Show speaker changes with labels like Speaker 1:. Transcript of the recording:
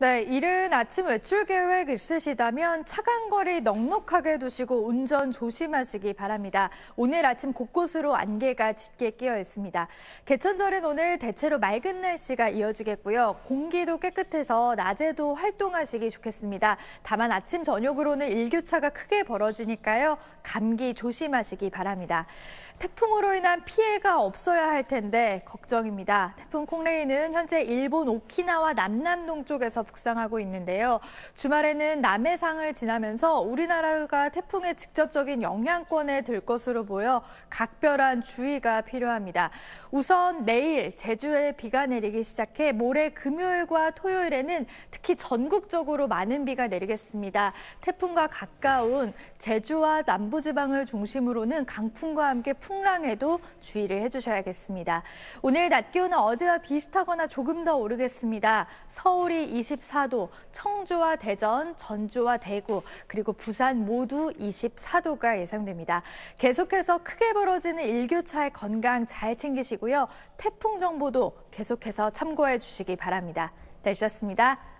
Speaker 1: 네, 이른 아침 외출 계획 있으시다면 차간 거리 넉넉하게 두시고 운전 조심하시기 바랍니다. 오늘 아침 곳곳으로 안개가 짙게 끼어 있습니다. 개천절은 오늘 대체로 맑은 날씨가 이어지겠고요. 공기도 깨끗해서 낮에도 활동하시기 좋겠습니다. 다만 아침 저녁으로는 일교차가 크게 벌어지니까요. 감기 조심하시기 바랍니다. 태풍으로 인한 피해가 없어야 할 텐데 걱정입니다. 태풍 콩레이는 현재 일본 오키나와 남남 동쪽에서 북상하고 있는데요. 주말에는 남해상을 지나면서 우리나라가 태풍의 직접적인 영향권에 들 것으로 보여 각별한 주의가 필요합니다. 우선 내일 제주에 비가 내리기 시작해 모레 금요일과 토요일에는 특히 전국적으로 많은 비가 내리겠습니다. 태풍과 가까운 제주와 남부지방을 중심으로는 강풍과 함께 풍랑에도 주의를 해주셔야겠습니다. 오늘 낮 기온은 어제와 비슷하거나 조금 더 오르겠습니다. 서울이 20 24도, 청주와 대전, 전주와 대구, 그리고 부산 모두 24도가 예상됩니다. 계속해서 크게 벌어지는 일교차의 건강 잘 챙기시고요. 태풍 정보도 계속해서 참고해 주시기 바랍니다. 날씨였습니다.